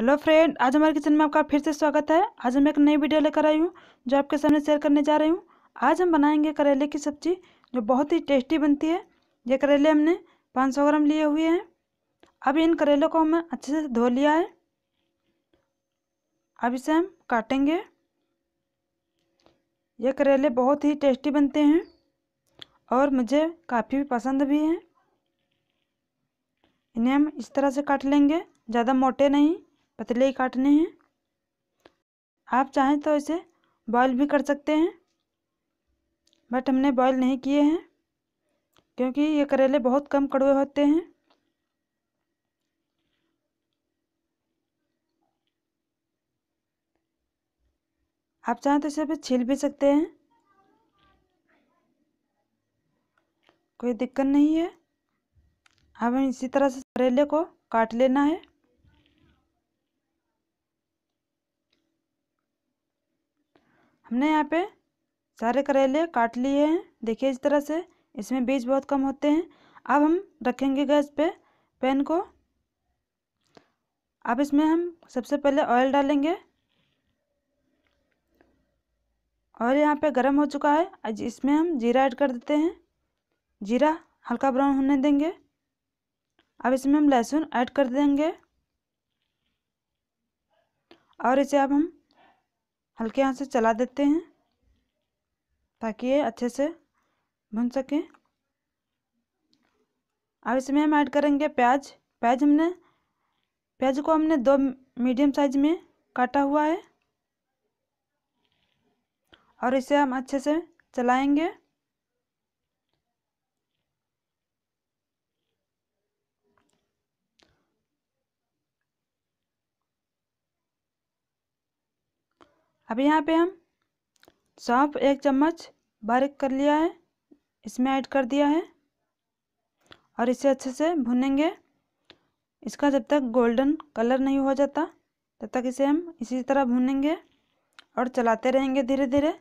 Hello friend आज हमारे kitchen में आपका फिर से स्वागत है आज हम एक नई वीडियो लेकर आई हूँ जो आपके सामने शेयर करने जा रही हूँ आज हम बनाएंगे करेले की सब्जी जो बहुत ही टेस्टी बनती है ये करेले हमने 500 ग्राम लिए हुए हैं अब इन करेलों को हमें अच्छे से धो लिया है अब इसे हम काटेंगे ये करेले बहुत ही टेस्टी बनते हैं और मुझे काफ़ी पसंद भी हैं इन्हें हम इस तरह से काट लेंगे ज़्यादा मोटे नहीं पतले ही काटने हैं आप चाहें तो इसे बॉईल भी कर सकते हैं बट हमने बॉईल नहीं किए हैं क्योंकि ये करेले बहुत कम कड़वे होते हैं आप चाहें तो इसे भी छील भी सकते हैं कोई दिक्कत नहीं है अब इसी तरह से करेले को काट लेना है हमने यहाँ पे सारे करेले काट लिए हैं देखिए इस तरह से इसमें बीज बहुत कम होते हैं अब हम रखेंगे गैस पे पैन को अब इसमें हम सबसे पहले ऑयल डालेंगे ऑयल यहाँ पे गर्म हो चुका है इसमें हम जीरा ऐड कर देते हैं जीरा हल्का ब्राउन होने देंगे अब इसमें हम लहसुन ऐड कर देंगे और इसे अब हम हल्के हाथ से चला देते हैं ताकि ये अच्छे से भुन सकें अब इसमें हम ऐड करेंगे प्याज प्याज हमने प्याज को हमने दो मीडियम साइज में काटा हुआ है और इसे हम अच्छे से चलाएंगे अब यहाँ पे हम सौंफ एक चम्मच बारीक कर लिया है इसमें ऐड कर दिया है और इसे अच्छे से भुनेंगे इसका जब तक गोल्डन कलर नहीं हो जाता तब तक इसे हम इसी तरह भुनेंगे और चलाते रहेंगे धीरे धीरे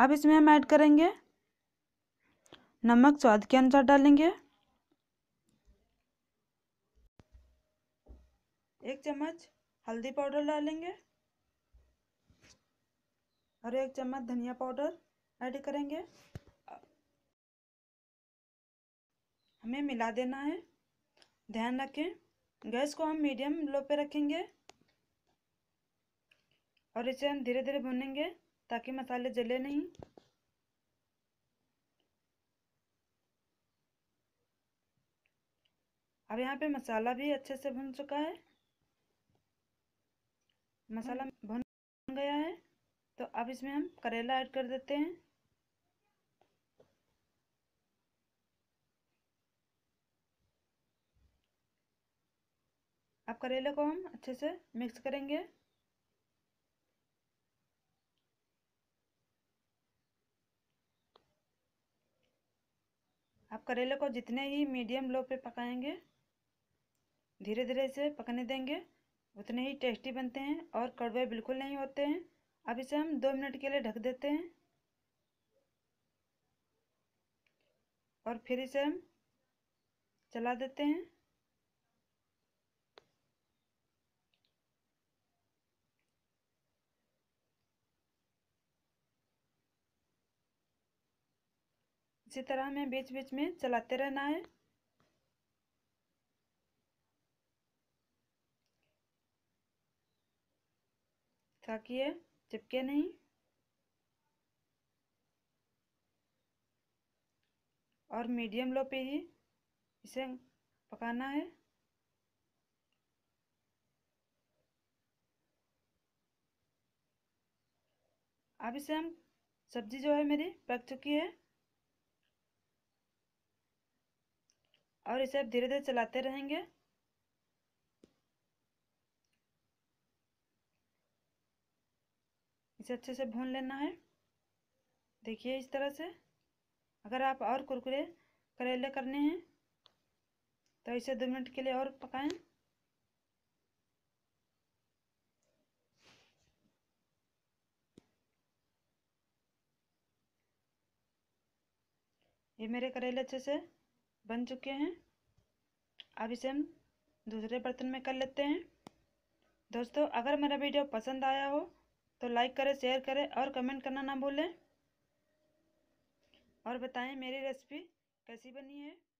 अब इसमें हम ऐड करेंगे नमक स्वाद के अनुसार डालेंगे एक चम्मच हल्दी पाउडर डालेंगे और एक चम्मच धनिया पाउडर ऐड करेंगे हमें मिला देना है ध्यान रखें गैस को हम मीडियम लो पे रखेंगे और इसे हम धीरे धीरे भुनेंगे ताकि मसाले जले नहीं अब यहाँ पे मसाला भी अच्छे से भुन चुका है मसाला हम्म। भुन गया है तो अब इसमें हम करेला ऐड कर देते हैं अब करेले को हम अच्छे से मिक्स करेंगे आप करेले को जितने ही मीडियम लो पे पकाएंगे धीरे धीरे इसे पकने देंगे उतने ही टेस्टी बनते हैं और कड़वे बिल्कुल नहीं होते हैं अब इसे हम दो मिनट के लिए ढक देते हैं और फिर इसे हम चला देते हैं इसी तरह हमें बीच बीच में चलाते रहना है ताकि ये चिपके नहीं और मीडियम लो पे ही इसे पकाना है अब इसे हम सब्जी जो है मेरी पक चुकी है और इसे आप धीरे धीरे चलाते रहेंगे इसे अच्छे से भून लेना है देखिए इस तरह से अगर आप और कुरकुरे करेले करने हैं तो इसे दो मिनट के लिए और पकाएं ये मेरे करेले अच्छे से बन चुके हैं अब इसे हम दूसरे बर्तन में कर लेते हैं दोस्तों अगर मेरा वीडियो पसंद आया हो तो लाइक करें शेयर करें और कमेंट करना ना भूलें और बताएं मेरी रेसिपी कैसी बनी है